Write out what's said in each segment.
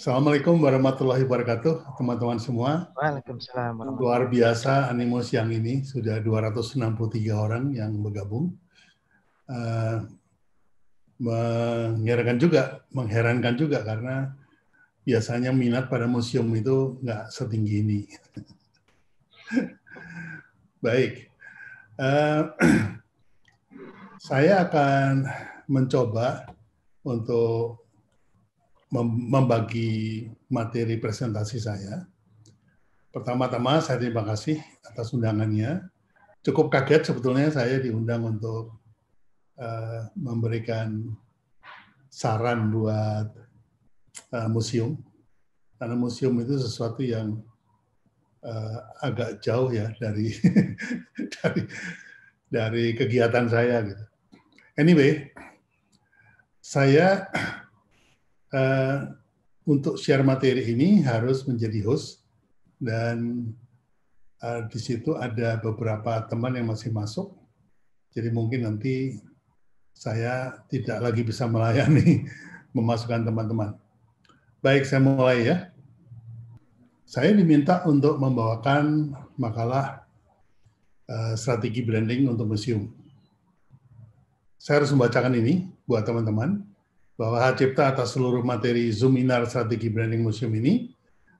Assalamualaikum warahmatullahi wabarakatuh, teman-teman semua. Waalaikumsalam. Luar biasa animo siang ini, sudah 263 orang yang bergabung. Uh, mengherankan juga, mengherankan juga karena biasanya minat pada museum itu nggak setinggi ini. Baik, uh, saya akan mencoba untuk membagi materi presentasi saya. Pertama-tama saya terima kasih atas undangannya. Cukup kaget sebetulnya saya diundang untuk uh, memberikan saran buat uh, museum. Karena museum itu sesuatu yang uh, agak jauh ya dari dari dari kegiatan saya gitu. Anyway, saya Eh, untuk share materi ini harus menjadi host dan uh, di situ ada beberapa teman yang masih masuk. Jadi mungkin nanti saya tidak lagi bisa melayani memasukkan teman-teman. Baik, saya mulai ya. Saya diminta untuk membawakan makalah uh, strategi branding untuk museum. Saya harus membacakan ini buat teman-teman bahwa hak cipta atas seluruh materi Zuminar Strategi Branding Museum ini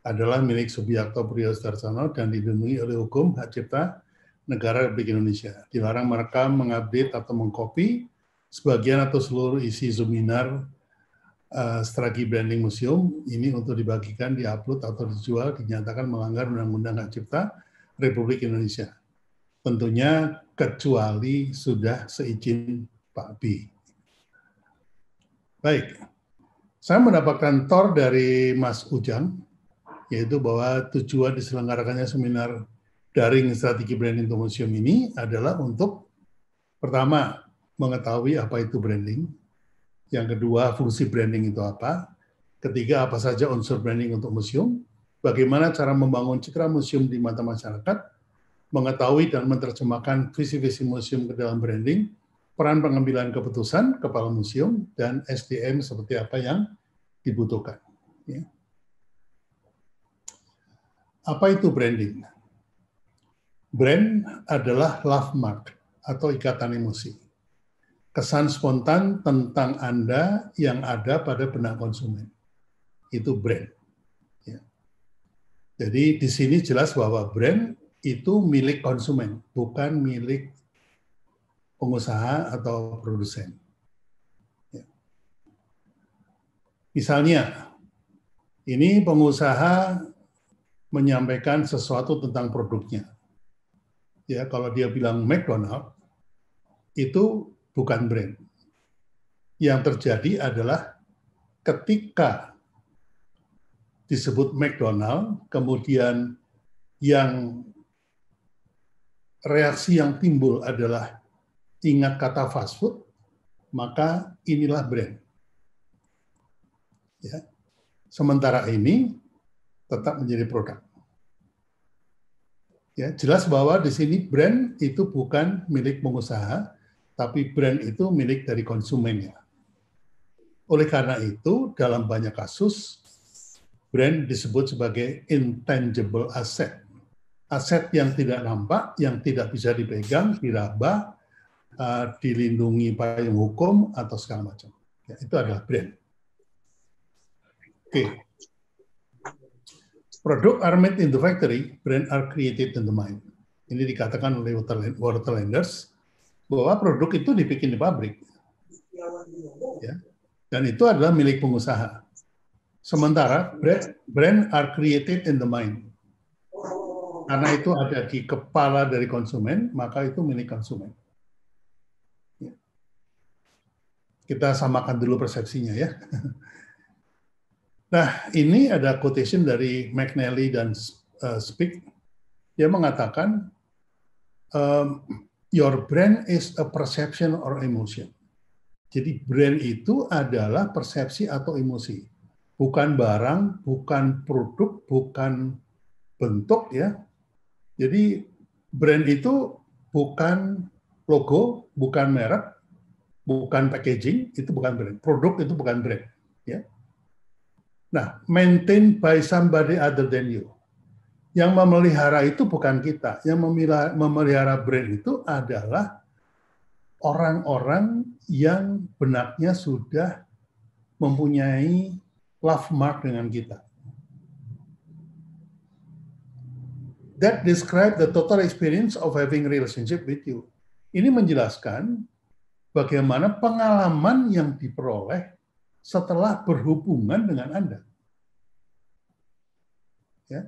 adalah milik Subiakto Priyo Sudarsono dan dilindungi oleh hukum hak cipta negara Republik Indonesia. Dilarang merekam, mengupdate, atau mengcopy sebagian atau seluruh isi Zuminar uh, eh, Strategi Branding Museum ini untuk dibagikan, diupload, atau dijual dinyatakan melanggar Undang-Undang Hak Cipta Republik Indonesia. Tentunya kecuali sudah seizin Pak B. Baik, saya mendapatkan tor dari Mas Ujang, yaitu bahwa tujuan diselenggarakannya seminar daring strategi branding to museum ini adalah untuk pertama mengetahui apa itu branding, yang kedua fungsi branding itu apa, ketiga apa saja unsur branding untuk museum, bagaimana cara membangun citra museum di mata masyarakat, mengetahui dan menerjemahkan visi-visi museum ke dalam branding, peran pengambilan keputusan kepala museum dan SDM seperti apa yang dibutuhkan. Ya. Apa itu branding? Brand adalah love mark atau ikatan emosi. Kesan spontan tentang Anda yang ada pada benak konsumen. Itu brand. Ya. Jadi di sini jelas bahwa brand itu milik konsumen, bukan milik pengusaha atau produsen. Ya. Misalnya, ini pengusaha menyampaikan sesuatu tentang produknya. Ya, kalau dia bilang McDonald, itu bukan brand. Yang terjadi adalah ketika disebut McDonald, kemudian yang reaksi yang timbul adalah ingat kata fast food, maka inilah brand. Ya. Sementara ini tetap menjadi produk. Ya, jelas bahwa di sini brand itu bukan milik pengusaha, tapi brand itu milik dari konsumennya. Oleh karena itu, dalam banyak kasus, brand disebut sebagai intangible asset. Aset yang tidak nampak, yang tidak bisa dipegang, diraba, Eh, dilindungi payung hukum atau segala macam. Ya, itu adalah brand. Oke. Okay. Produk are made in the factory, brand are created in the mind. Ini dikatakan oleh Waterlanders bahwa produk itu dibikin di pabrik. Ya. Dan itu adalah milik pengusaha. Sementara brand, brand are created in the mind karena itu ada di kepala dari konsumen, maka itu milik konsumen. Kita samakan dulu persepsinya ya. Nah, ini ada quotation dari McNally dan uh, Speak. Dia mengatakan, um, your brand is a perception or emotion. Jadi brand itu adalah persepsi atau emosi. Bukan barang, bukan produk, bukan bentuk ya. Jadi brand itu bukan logo, bukan merek, bukan packaging, itu bukan brand. Produk itu bukan brand. Ya. Nah, maintain by somebody other than you. Yang memelihara itu bukan kita. Yang memelihara, memelihara brand itu adalah orang-orang yang benaknya sudah mempunyai love mark dengan kita. That describe the total experience of having relationship with you. Ini menjelaskan bagaimana pengalaman yang diperoleh setelah berhubungan dengan Anda. Ya.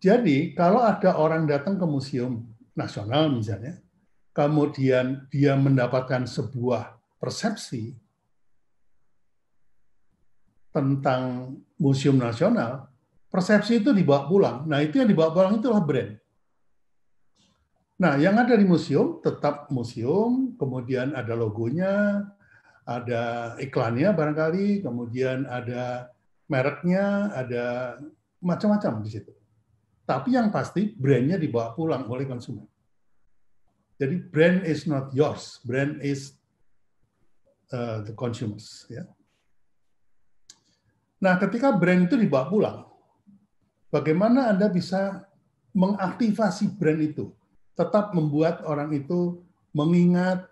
Jadi kalau ada orang datang ke museum nasional misalnya, kemudian dia mendapatkan sebuah persepsi tentang museum nasional, persepsi itu dibawa pulang. Nah itu yang dibawa pulang itulah brand. Nah, yang ada di museum tetap museum, kemudian ada logonya, ada iklannya barangkali, kemudian ada mereknya, ada macam-macam di situ. Tapi yang pasti brandnya dibawa pulang oleh konsumen. Jadi brand is not yours, brand is uh, the consumers. Ya. Nah, ketika brand itu dibawa pulang, bagaimana Anda bisa mengaktifasi brand itu? tetap membuat orang itu mengingat,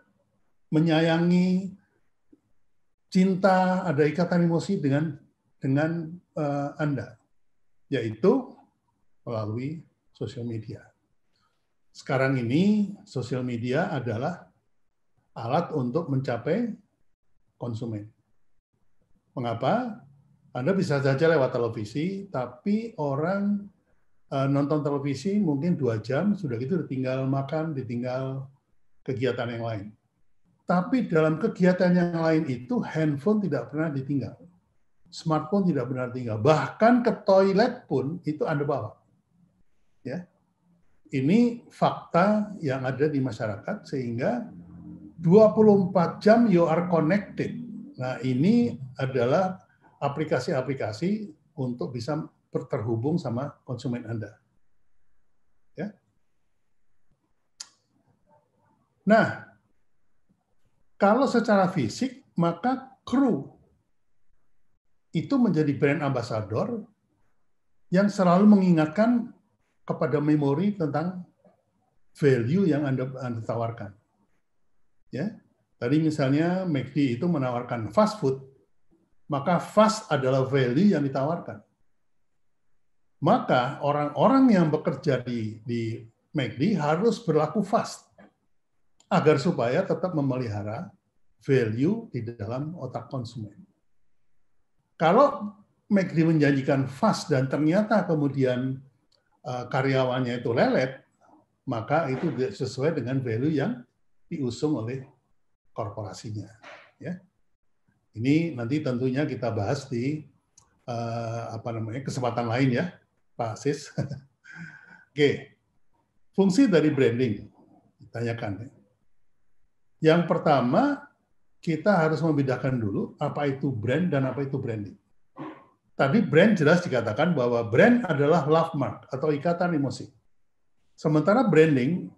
menyayangi, cinta, ada ikatan emosi dengan dengan uh, Anda, yaitu melalui sosial media. Sekarang ini sosial media adalah alat untuk mencapai konsumen. Mengapa? Anda bisa saja lewat televisi, tapi orang Eh, nonton televisi mungkin dua jam, sudah gitu ditinggal makan, ditinggal kegiatan yang lain. Tapi dalam kegiatan yang lain itu handphone tidak pernah ditinggal. Smartphone tidak pernah ditinggal. Bahkan ke toilet pun itu Anda bawa. Ya. Ini fakta yang ada di masyarakat sehingga 24 jam you are connected. Nah, ini adalah aplikasi-aplikasi untuk bisa terhubung sama konsumen Anda. Ya. Nah, kalau secara fisik maka kru itu menjadi brand ambassador yang selalu mengingatkan kepada memori tentang value yang Anda, Anda tawarkan. Ya. Tadi misalnya McD itu menawarkan fast food, maka fast adalah value yang ditawarkan maka orang-orang yang bekerja di, di McD harus berlaku fast agar supaya tetap memelihara value di dalam otak konsumen. Kalau McD menjanjikan fast dan ternyata kemudian eh, karyawannya itu lelet, maka itu sesuai dengan value yang diusung oleh korporasinya. Ya. Ini nanti tentunya kita bahas di uh, apa namanya kesempatan lain ya Pak Asis. Oke, fungsi dari branding ditanyakan. Ya. Yang pertama, kita harus membedakan dulu apa itu brand dan apa itu branding. Tadi brand jelas dikatakan bahwa brand adalah love mark atau ikatan emosi. Sementara branding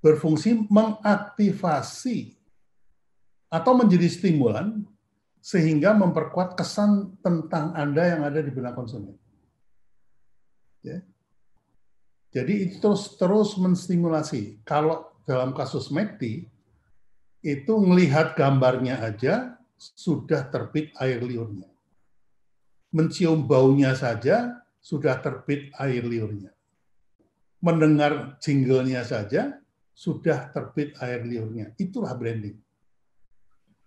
berfungsi mengaktivasi atau menjadi stimulan sehingga memperkuat kesan tentang Anda yang ada di benak konsumen. Ya. Jadi itu terus, terus menstimulasi. Kalau dalam kasus Mekti, itu melihat gambarnya aja sudah terbit air liurnya. Mencium baunya saja sudah terbit air liurnya. Mendengar jinglenya saja sudah terbit air liurnya. Itulah branding.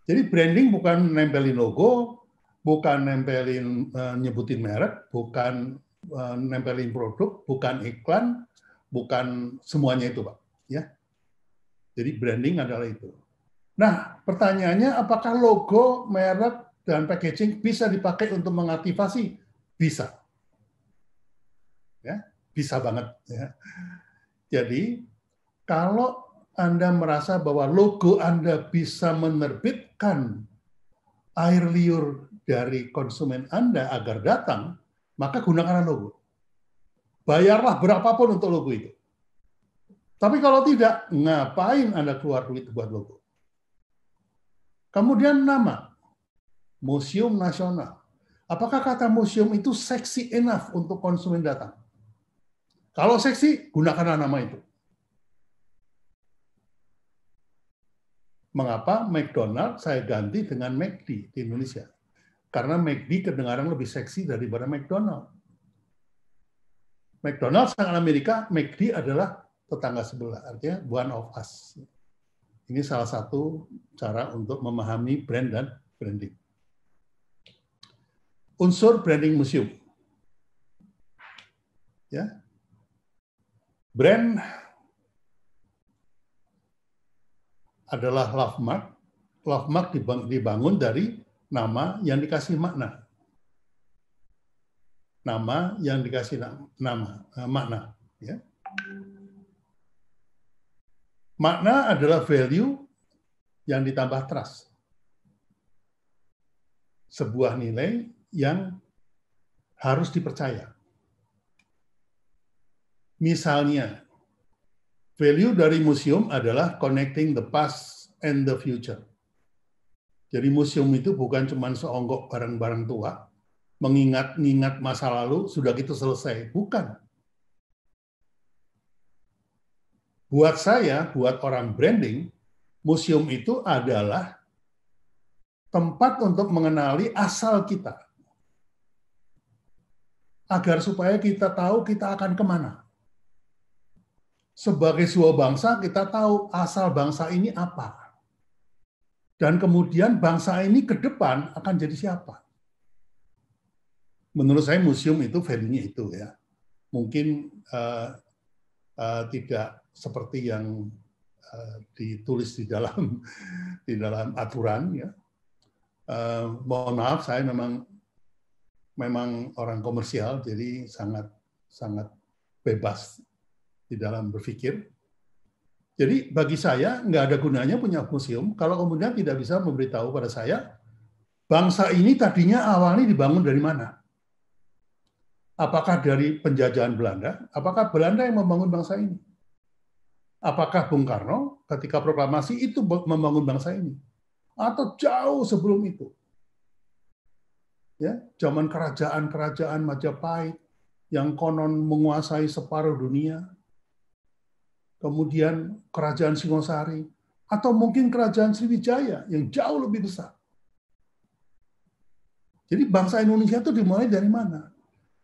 Jadi branding bukan nempelin logo, bukan nempelin uh, nyebutin merek, bukan nempelin produk, bukan iklan, bukan semuanya itu, Pak. Ya. Jadi branding adalah itu. Nah, pertanyaannya apakah logo, merek, dan packaging bisa dipakai untuk mengaktifasi? Bisa. Ya, bisa banget. Ya. Jadi, kalau Anda merasa bahwa logo Anda bisa menerbitkan air liur dari konsumen Anda agar datang, maka gunakanlah logo. Bayarlah berapapun untuk logo itu. Tapi kalau tidak, ngapain Anda keluar duit buat logo? Kemudian nama. Museum Nasional. Apakah kata museum itu seksi enough untuk konsumen datang? Kalau seksi, gunakanlah nama itu. Mengapa McDonald saya ganti dengan McD di Indonesia? Karena McD kedengaran lebih seksi daripada McDonald. McDonald sangat Amerika, McD adalah tetangga sebelah, artinya one of us. Ini salah satu cara untuk memahami brand dan branding. Unsur branding museum. Ya. Brand adalah love mark. Love mark dibangun dari nama yang dikasih makna. Nama yang dikasih nama, eh, makna. Ya. Makna adalah value yang ditambah trust. Sebuah nilai yang harus dipercaya. Misalnya, value dari museum adalah connecting the past and the future. Jadi museum itu bukan cuma seonggok barang-barang tua, mengingat-ingat masa lalu, sudah gitu selesai. Bukan. Buat saya, buat orang branding, museum itu adalah tempat untuk mengenali asal kita. Agar supaya kita tahu kita akan kemana. Sebagai sebuah bangsa, kita tahu asal bangsa ini apa dan kemudian bangsa ini ke depan akan jadi siapa? Menurut saya museum itu value-nya itu ya. Mungkin uh, uh, tidak seperti yang uh, ditulis di dalam di dalam aturan ya. Uh, mohon maaf saya memang memang orang komersial jadi sangat sangat bebas di dalam berpikir jadi bagi saya nggak ada gunanya punya museum kalau kemudian tidak bisa memberitahu pada saya bangsa ini tadinya awalnya dibangun dari mana. Apakah dari penjajahan Belanda? Apakah Belanda yang membangun bangsa ini? Apakah Bung Karno ketika proklamasi itu membangun bangsa ini? Atau jauh sebelum itu? Ya, zaman kerajaan-kerajaan Majapahit yang konon menguasai separuh dunia, kemudian kerajaan Singosari, atau mungkin kerajaan Sriwijaya yang jauh lebih besar. Jadi bangsa Indonesia itu dimulai dari mana?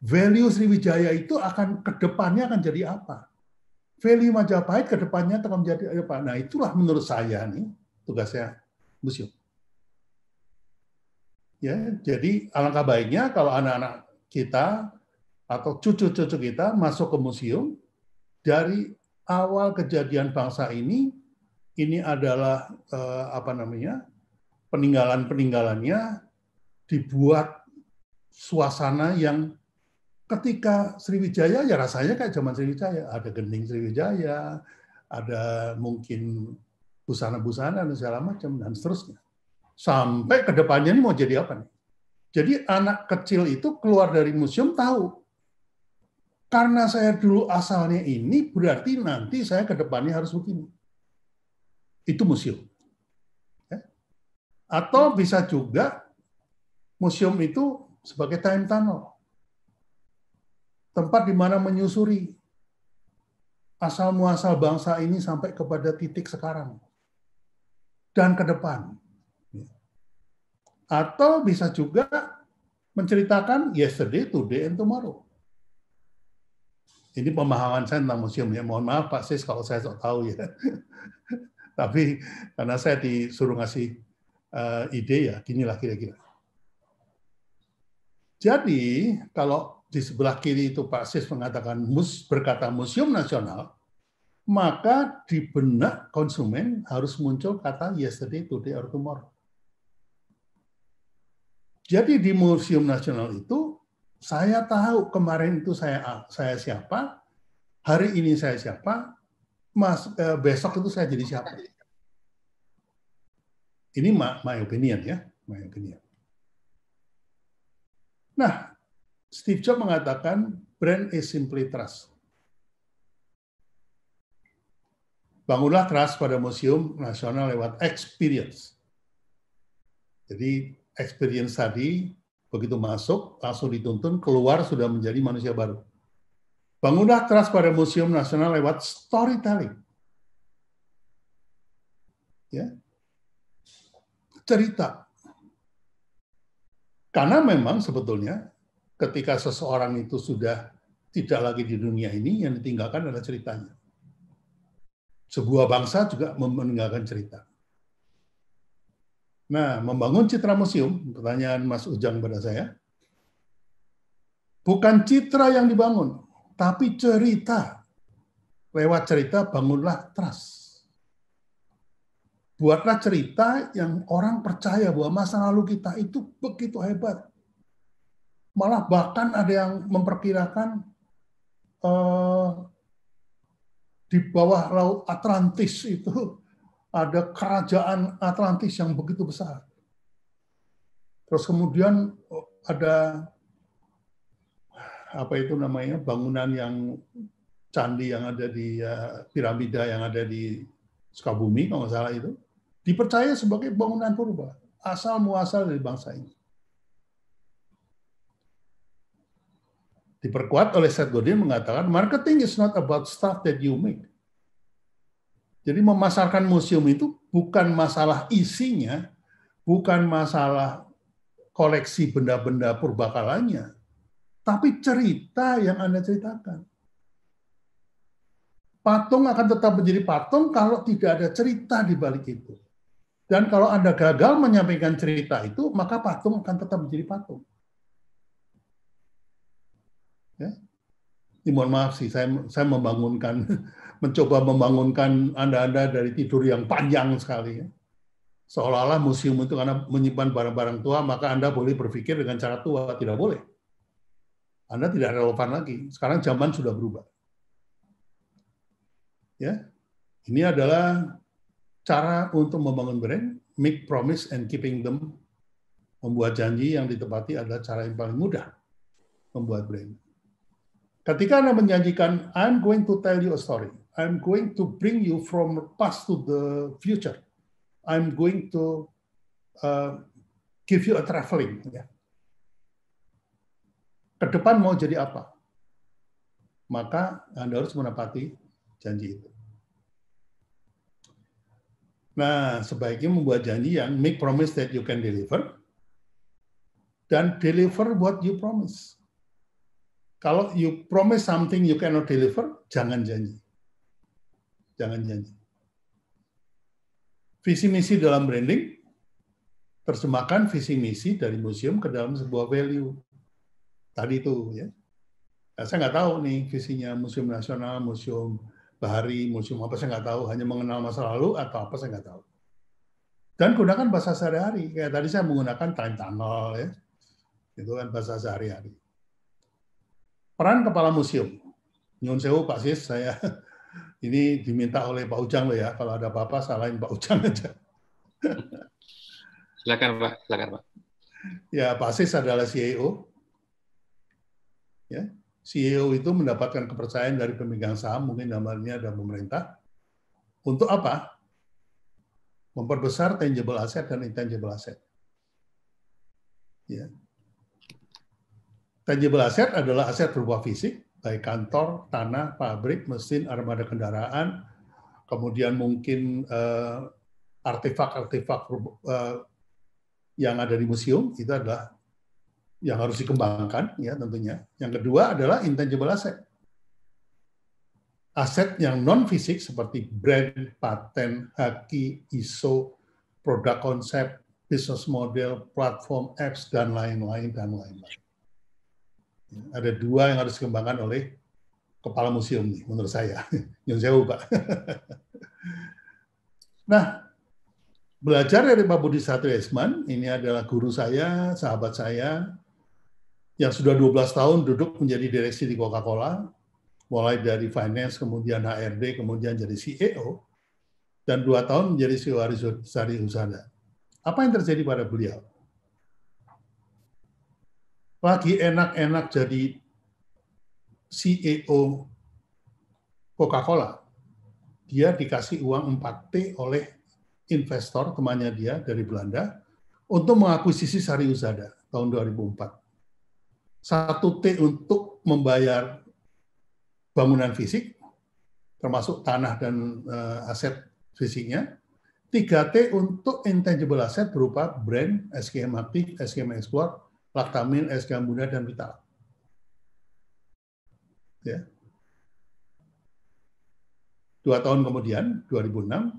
Value Sriwijaya itu akan kedepannya akan jadi apa? Value Majapahit kedepannya akan menjadi apa? Nah itulah menurut saya nih tugasnya museum. Ya, jadi alangkah baiknya kalau anak-anak kita atau cucu-cucu kita masuk ke museum dari awal kejadian bangsa ini ini adalah eh, apa namanya peninggalan-peninggalannya dibuat suasana yang ketika Sriwijaya ya rasanya kayak zaman Sriwijaya ada gening Sriwijaya ada mungkin busana-busana dan segala macam dan seterusnya sampai kedepannya ini mau jadi apa nih jadi anak kecil itu keluar dari museum tahu karena saya dulu asalnya ini, berarti nanti saya ke depannya harus begini. Itu museum. Ya. Atau bisa juga museum itu sebagai time tunnel. Tempat di mana menyusuri asal muasal bangsa ini sampai kepada titik sekarang dan ke depan. Ya. Atau bisa juga menceritakan yesterday, today, and tomorrow. Ini pemahaman saya tentang museum ya. Mohon maaf Pak Sis kalau saya sok tahu ya. Tapi karena saya disuruh ngasih uh, ide ya, Inilah kira-kira. Jadi kalau di sebelah kiri itu Pak Sis mengatakan mus berkata museum nasional, maka di benak konsumen harus muncul kata yesterday, today, or tomorrow. Jadi di Museum Nasional itu saya tahu kemarin itu saya saya siapa, hari ini saya siapa, mas eh, besok itu saya jadi siapa. Ini my, my opinion ya, my opinion. Nah, Steve Jobs mengatakan brand is simply trust. Bangunlah trust pada museum nasional lewat experience. Jadi experience tadi Begitu masuk, langsung dituntun keluar sudah menjadi manusia baru. Bangunlah keras pada Museum Nasional lewat storytelling. Ya. Cerita. Karena memang sebetulnya ketika seseorang itu sudah tidak lagi di dunia ini, yang ditinggalkan adalah ceritanya. Sebuah bangsa juga meninggalkan cerita. Nah, membangun citra museum, pertanyaan Mas Ujang pada saya, bukan citra yang dibangun, tapi cerita. Lewat cerita bangunlah trust. Buatlah cerita yang orang percaya bahwa masa lalu kita itu begitu hebat. Malah bahkan ada yang memperkirakan eh, di bawah laut Atlantis itu ada kerajaan Atlantis yang begitu besar. Terus kemudian oh, ada apa itu namanya bangunan yang candi yang ada di uh, piramida yang ada di Sukabumi kalau nggak salah itu dipercaya sebagai bangunan purba asal muasal dari bangsa ini. Diperkuat oleh Seth Godin mengatakan marketing is not about stuff that you make jadi memasarkan museum itu bukan masalah isinya, bukan masalah koleksi benda-benda purbakalanya, tapi cerita yang Anda ceritakan. Patung akan tetap menjadi patung kalau tidak ada cerita di balik itu. Dan kalau Anda gagal menyampaikan cerita itu, maka patung akan tetap menjadi patung. Ya. Ini mohon maaf sih, saya, saya membangunkan mencoba membangunkan Anda-Anda dari tidur yang panjang sekali. Ya. Seolah-olah museum itu karena menyimpan barang-barang tua, maka Anda boleh berpikir dengan cara tua. Tidak boleh. Anda tidak relevan lagi. Sekarang zaman sudah berubah. Ya, Ini adalah cara untuk membangun brand, make promise and keeping them. Membuat janji yang ditepati adalah cara yang paling mudah membuat brand. Ketika Anda menjanjikan, I'm going to tell you a story. I'm going to bring you from past to the future. I'm going to uh, give you a traveling. Ya. Ke depan mau jadi apa? Maka Anda harus menepati janji itu. Nah, sebaiknya membuat janji yang make promise that you can deliver dan deliver what you promise. Kalau you promise something you cannot deliver, jangan janji jangan janji. Visi misi dalam branding, terjemahkan visi misi dari museum ke dalam sebuah value. Tadi itu ya. Nah, saya nggak tahu nih visinya Museum Nasional, Museum Bahari, Museum apa saya nggak tahu, hanya mengenal masa lalu atau apa saya nggak tahu. Dan gunakan bahasa sehari-hari. Kayak tadi saya menggunakan time tunnel ya. Itu kan bahasa sehari-hari. Peran kepala museum. Nyun sewu Pak Sis, saya ini diminta oleh Pak Ujang loh ya. Kalau ada apa-apa salahin Pak Ujang aja. silakan Pak, silakan Pak. Ya, Pak Sis adalah CEO. Ya, CEO itu mendapatkan kepercayaan dari pemegang saham, mungkin namanya ada pemerintah. Untuk apa? Memperbesar tangible asset dan intangible asset. Ya. Tangible asset adalah aset berupa fisik, baik kantor, tanah, pabrik, mesin, armada kendaraan, kemudian mungkin uh, artefak-artefak uh, yang ada di museum itu adalah yang harus dikembangkan ya tentunya. Yang kedua adalah intangible asset. Aset yang non fisik seperti brand, paten, haki, ISO, produk konsep, business model, platform apps dan lain-lain dan lain-lain. Ada dua yang harus dikembangkan oleh kepala museum nih, menurut saya. Yang saya Pak. nah, belajar dari Pak Budi Satrio Esman, ini adalah guru saya, sahabat saya, yang sudah 12 tahun duduk menjadi direksi di Coca-Cola, mulai dari finance, kemudian HRD, kemudian jadi CEO, dan dua tahun menjadi CEO Sari usaha. Apa yang terjadi pada beliau? lagi enak-enak jadi CEO Coca-Cola, dia dikasih uang 4T oleh investor temannya dia dari Belanda untuk mengakuisisi Sari Uzada tahun 2004. 1 T untuk membayar bangunan fisik, termasuk tanah dan eh, aset fisiknya, 3T untuk intangible asset berupa brand, SKM aktif, SKM Explore, laktamin, es gambuna, dan vital. Ya. Dua tahun kemudian, 2006,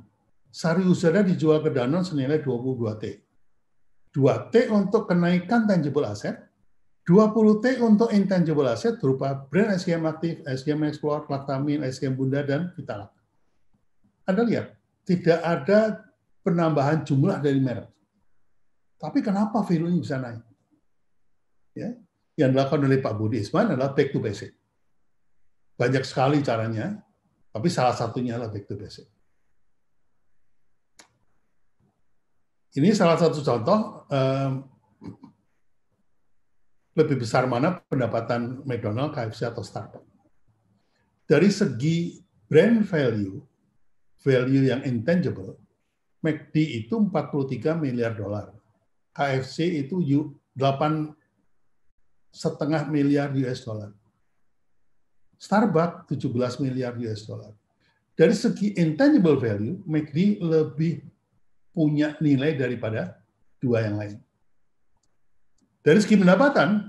sari usada dijual ke Danon senilai 22 T. 2 T untuk kenaikan tangible aset, 20 T untuk intangible aset berupa brand SGM aktif, SGM Explore, laktamin, SGM bunda, dan vital. Anda lihat, tidak ada penambahan jumlah dari merek. Tapi kenapa value bisa naik? ya, yang dilakukan oleh Pak Budi Isman adalah back to basic. Banyak sekali caranya, tapi salah satunya adalah back to basic. Ini salah satu contoh ehm, lebih besar mana pendapatan McDonald, KFC, atau Starbucks. Dari segi brand value, value yang intangible, McD itu 43 miliar dolar. KFC itu 8 setengah miliar US dollar. Starbucks 17 miliar US dollar. Dari segi intangible value, McD lebih punya nilai daripada dua yang lain. Dari segi pendapatan,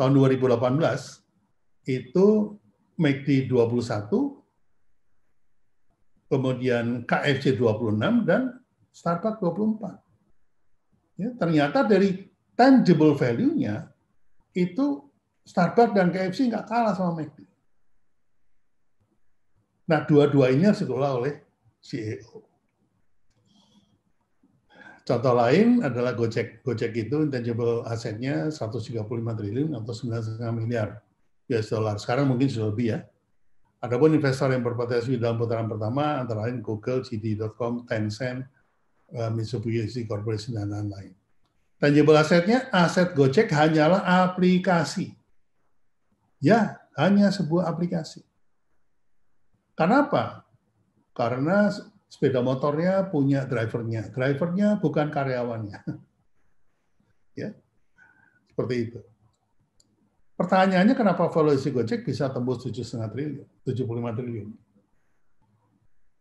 tahun 2018 itu McD 21, kemudian KFC 26 dan Starbucks 24. Ya, ternyata dari tangible value-nya itu Starbucks dan KFC nggak kalah sama McD. Nah, dua-dua ini harus dikelola oleh CEO. Contoh lain adalah Gojek. Gojek itu intangible asetnya 135 triliun atau 9,5 miliar US dollar. Sekarang mungkin sudah lebih ya. Adapun investor yang berpotensi dalam putaran pertama antara lain Google, CD.com, Tencent, eh, Mitsubishi Corporation dan lain-lain. Tangible asetnya, aset Gojek hanyalah aplikasi. Ya, hanya sebuah aplikasi. Kenapa? Karena sepeda motornya punya drivernya. Drivernya bukan karyawannya. ya. Seperti itu. Pertanyaannya kenapa valuasi Gojek bisa tembus 7,5 triliun, 75 triliun?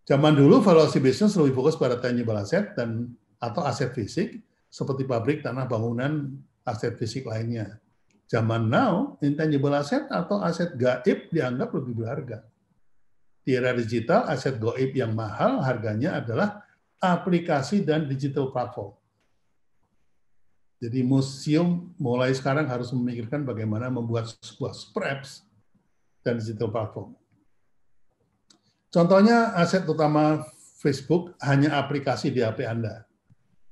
Zaman dulu valuasi bisnis lebih fokus pada tangible asset dan atau aset fisik, seperti pabrik, tanah, bangunan, aset fisik lainnya. Zaman now, intangible aset atau aset gaib dianggap lebih berharga. Di era digital, aset gaib yang mahal harganya adalah aplikasi dan digital platform. Jadi museum mulai sekarang harus memikirkan bagaimana membuat sebuah spreads dan digital platform. Contohnya aset utama Facebook hanya aplikasi di HP Anda.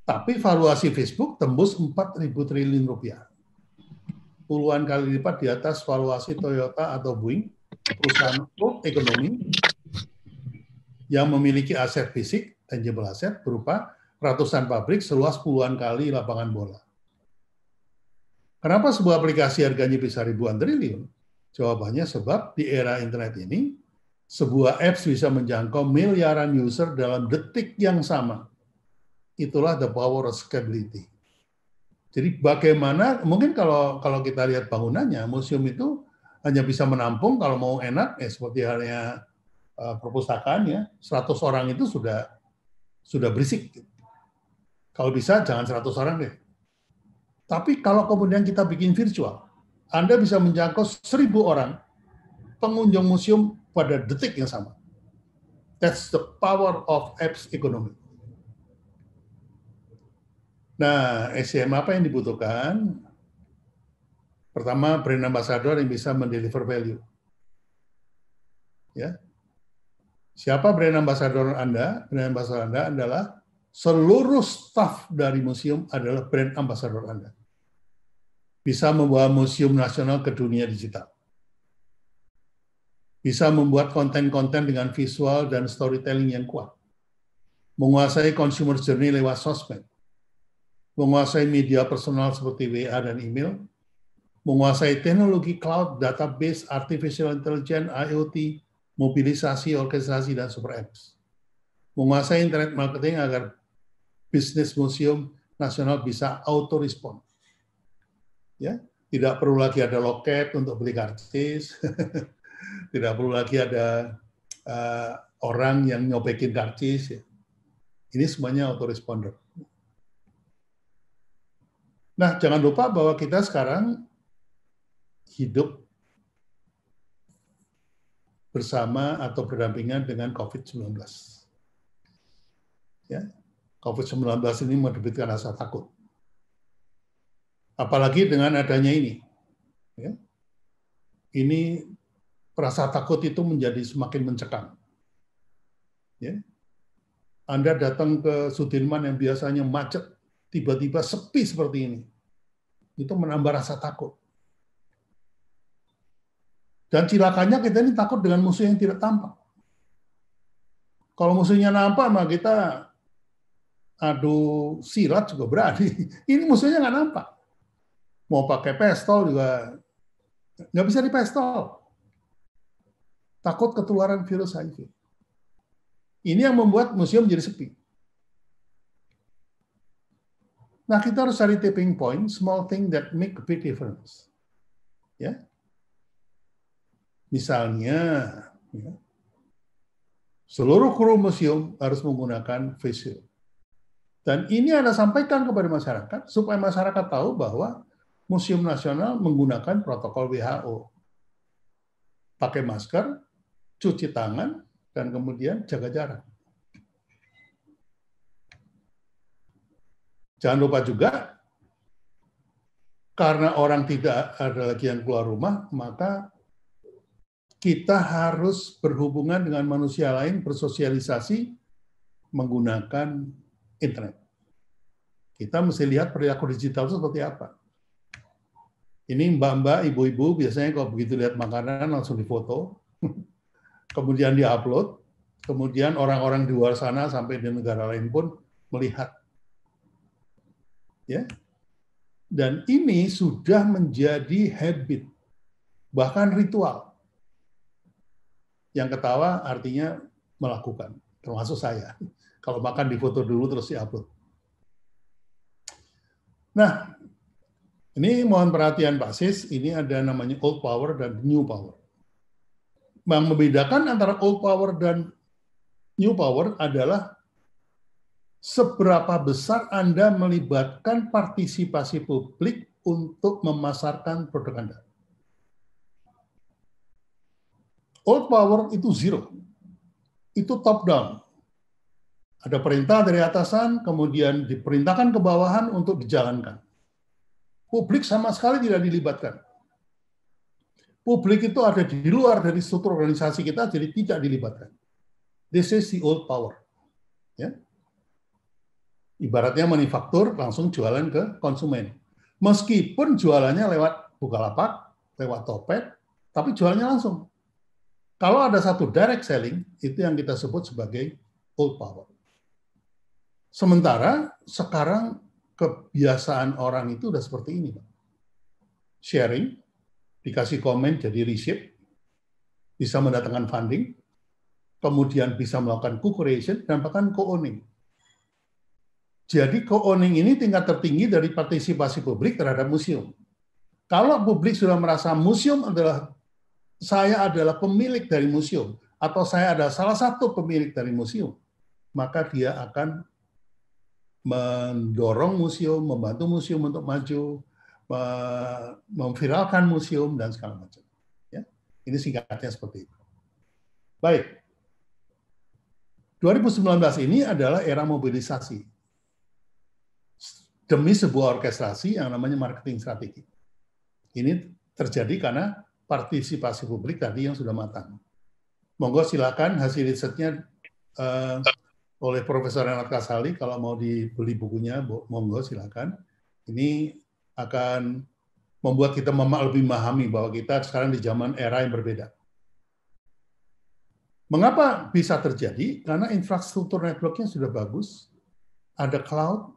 Tapi valuasi Facebook tembus 4.000 triliun rupiah. Puluhan kali lipat di atas valuasi Toyota atau Boeing, perusahaan ekonomi yang memiliki aset fisik, tangible aset berupa ratusan pabrik seluas puluhan kali lapangan bola. Kenapa sebuah aplikasi harganya bisa ribuan triliun? Jawabannya sebab di era internet ini, sebuah apps bisa menjangkau miliaran user dalam detik yang sama itulah the power of scalability. Jadi bagaimana mungkin kalau kalau kita lihat bangunannya museum itu hanya bisa menampung kalau mau enak ya seperti halnya uh, perpustakaan ya 100 orang itu sudah sudah berisik. Kalau bisa jangan 100 orang deh. Tapi kalau kemudian kita bikin virtual, Anda bisa menjangkau 1000 orang pengunjung museum pada detik yang sama. That's the power of apps economy. Nah, SDM apa yang dibutuhkan? Pertama, brand ambassador yang bisa mendeliver value. Ya. Siapa brand ambassador Anda? Brand ambassador Anda adalah seluruh staff dari museum adalah brand ambassador Anda. Bisa membawa museum nasional ke dunia digital. Bisa membuat konten-konten dengan visual dan storytelling yang kuat. Menguasai consumer journey lewat sosmed menguasai media personal seperti WA dan email, menguasai teknologi cloud, database, artificial intelligence, IoT, mobilisasi, orkestrasi, dan super apps. Menguasai internet marketing agar bisnis museum nasional bisa auto-respon. Ya, tidak perlu lagi ada loket untuk beli kartis, tidak perlu lagi ada uh, orang yang nyobekin karcis. Ya. Ini semuanya autoresponder. Nah, jangan lupa bahwa kita sekarang hidup bersama atau berdampingan dengan COVID-19. Ya, COVID-19 ini menerbitkan rasa takut. Apalagi dengan adanya ini. Ya. Ini rasa takut itu menjadi semakin mencekam. Ya. Anda datang ke Sudirman yang biasanya macet, tiba-tiba sepi seperti ini, itu menambah rasa takut. Dan cilakanya kita ini takut dengan musuh yang tidak tampak. Kalau musuhnya nampak, mah kita adu silat juga berani. Ini musuhnya nggak nampak. Mau pakai pistol juga nggak bisa di pistol. Takut ketularan virus HIV. Ini yang membuat museum jadi sepi. Nah, kita harus cari tipping point, small thing that make a big difference. Ya. Misalnya, ya, seluruh kru museum harus menggunakan face shield. Dan ini Anda sampaikan kepada masyarakat supaya masyarakat tahu bahwa Museum Nasional menggunakan protokol WHO. Pakai masker, cuci tangan, dan kemudian jaga jarak. Jangan lupa juga, karena orang tidak ada lagi yang keluar rumah, maka kita harus berhubungan dengan manusia lain, bersosialisasi menggunakan internet. Kita mesti lihat perilaku digital itu seperti apa. Ini mbak-mbak, ibu-ibu biasanya kalau begitu lihat makanan langsung difoto, kemudian diupload, kemudian orang-orang di luar sana sampai di negara lain pun melihat ya. Dan ini sudah menjadi habit, bahkan ritual. Yang ketawa artinya melakukan, termasuk saya. Kalau makan difoto dulu terus diupload. Nah, ini mohon perhatian Pak Sis, ini ada namanya old power dan new power. Yang membedakan antara old power dan new power adalah seberapa besar Anda melibatkan partisipasi publik untuk memasarkan produk Anda. Old power itu zero. Itu top down. Ada perintah dari atasan, kemudian diperintahkan ke bawahan untuk dijalankan. Publik sama sekali tidak dilibatkan. Publik itu ada di luar dari struktur organisasi kita, jadi tidak dilibatkan. This is the old power. Ya. Yeah Ibaratnya manufaktur langsung jualan ke konsumen. Meskipun jualannya lewat Bukalapak, lewat Topet, tapi jualannya langsung. Kalau ada satu direct selling, itu yang kita sebut sebagai old power. Sementara sekarang kebiasaan orang itu udah seperti ini. Pak. Sharing, dikasih komen jadi receipt, bisa mendatangkan funding, kemudian bisa melakukan co-creation, dan bahkan co-owning. Jadi co-owning ini tingkat tertinggi dari partisipasi publik terhadap museum. Kalau publik sudah merasa museum adalah saya adalah pemilik dari museum atau saya adalah salah satu pemilik dari museum, maka dia akan mendorong museum, membantu museum untuk maju, memviralkan museum dan segala macam. Ya. Ini singkatnya seperti itu. Baik. 2019 ini adalah era mobilisasi demi sebuah orkestrasi yang namanya marketing strategi. Ini terjadi karena partisipasi publik tadi yang sudah matang. Monggo silakan hasil risetnya eh, oleh Profesor Renat Kasali kalau mau dibeli bukunya monggo silakan. Ini akan membuat kita lebih memahami bahwa kita sekarang di zaman era yang berbeda. Mengapa bisa terjadi? Karena infrastruktur networknya sudah bagus, ada cloud,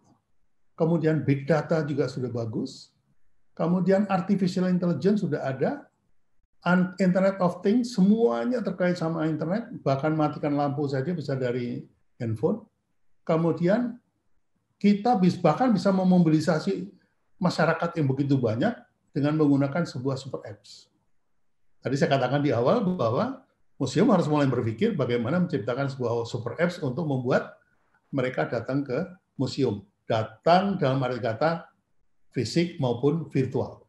kemudian big data juga sudah bagus, kemudian artificial intelligence sudah ada, Internet of Things semuanya terkait sama internet, bahkan matikan lampu saja bisa dari handphone. Kemudian kita bahkan bisa memobilisasi masyarakat yang begitu banyak dengan menggunakan sebuah super apps. Tadi saya katakan di awal bahwa museum harus mulai berpikir bagaimana menciptakan sebuah super apps untuk membuat mereka datang ke museum datang dalam arti kata fisik maupun virtual.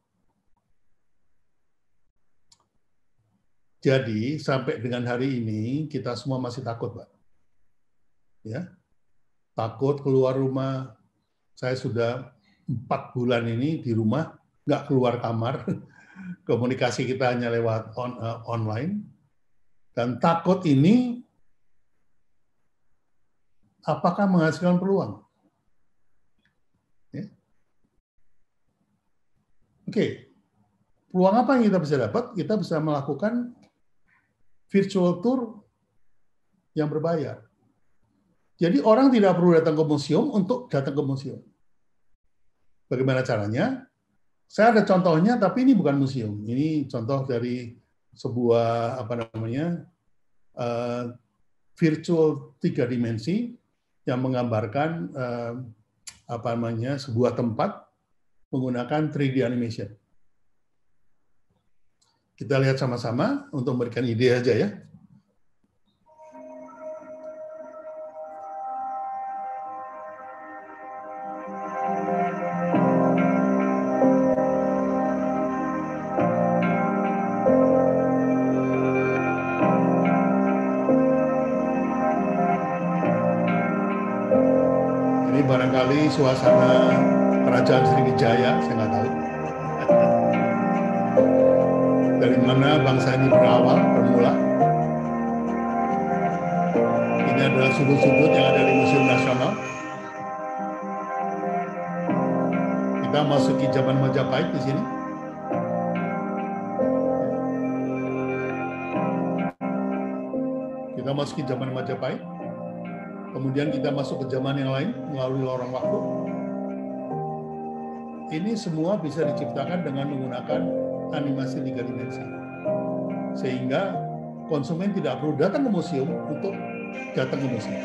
Jadi sampai dengan hari ini kita semua masih takut, Pak. Ya. Takut keluar rumah. Saya sudah empat bulan ini di rumah, nggak keluar kamar. Komunikasi kita hanya lewat on, uh, online. Dan takut ini apakah menghasilkan peluang? okay, peluang apa yang kita bisa dapat? Kita bisa melakukan virtual tour yang berbayar. Jadi orang tidak perlu datang ke museum untuk datang ke museum. Bagaimana caranya? Saya ada contohnya, tapi ini bukan museum. Ini contoh dari sebuah apa namanya uh, virtual tiga dimensi yang menggambarkan uh, apa namanya sebuah tempat menggunakan 3D animation. Kita lihat sama-sama untuk memberikan ide aja ya. Ini barangkali suasana kerajaan Sriwijaya, saya nggak tahu. Dari mana bangsa ini berawal, bermula. Ini adalah sudut-sudut yang ada di Museum Nasional. Kita masuki zaman Majapahit di sini. Kita masuki zaman Majapahit. Kemudian kita masuk ke zaman yang lain melalui lorong waktu. Ini semua bisa diciptakan dengan menggunakan animasi tiga dimensi. Sehingga konsumen tidak perlu datang ke museum untuk datang ke museum.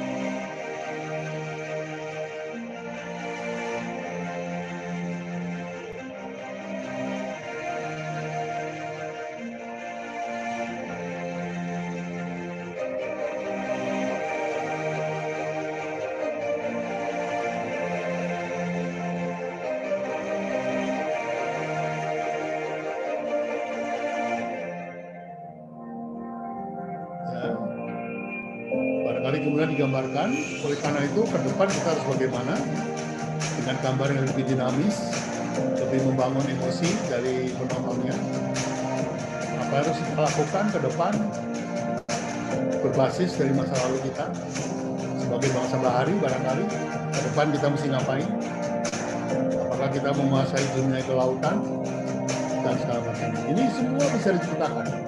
digambarkan. Oleh karena itu ke depan kita harus bagaimana dengan gambar yang lebih dinamis, lebih membangun emosi dari penontonnya. Apa harus kita lakukan ke depan berbasis dari masa lalu kita sebagai bangsa bahari barangkali ke depan kita mesti ngapain? Apakah kita menguasai dunia kelautan dan segala macam? Ini semua bisa diciptakan?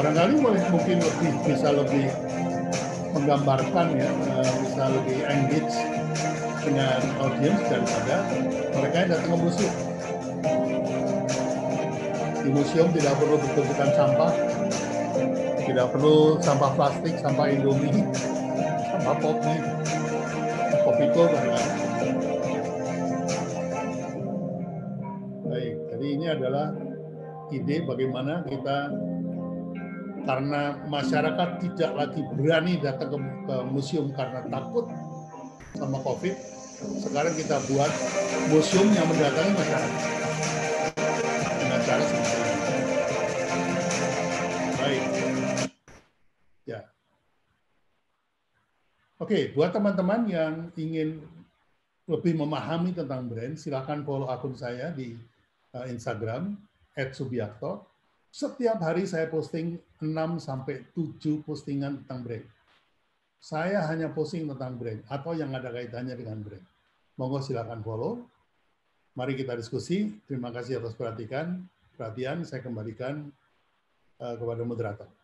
barangkali mungkin lebih bisa lebih menggambarkan ya eh, bisa lebih engage dengan audiens daripada mereka yang datang ke museum di museum tidak perlu bertumpukan sampah tidak perlu sampah plastik sampah indomie sampah kopi kopi bahkan baik jadi ini adalah ide bagaimana kita karena masyarakat tidak lagi berani datang ke, ke museum karena takut sama COVID. Sekarang kita buat museum yang mendatangi masyarakat dengan cara seperti ini. Baik. Ya. Oke, buat teman-teman yang ingin lebih memahami tentang brand, silakan follow akun saya di eh, Instagram @subiakto setiap hari saya posting 6 sampai 7 postingan tentang brand. Saya hanya posting tentang brand atau yang ada kaitannya dengan brand. Monggo silakan follow. Mari kita diskusi. Terima kasih atas perhatian. Perhatian saya kembalikan eh, kepada moderator.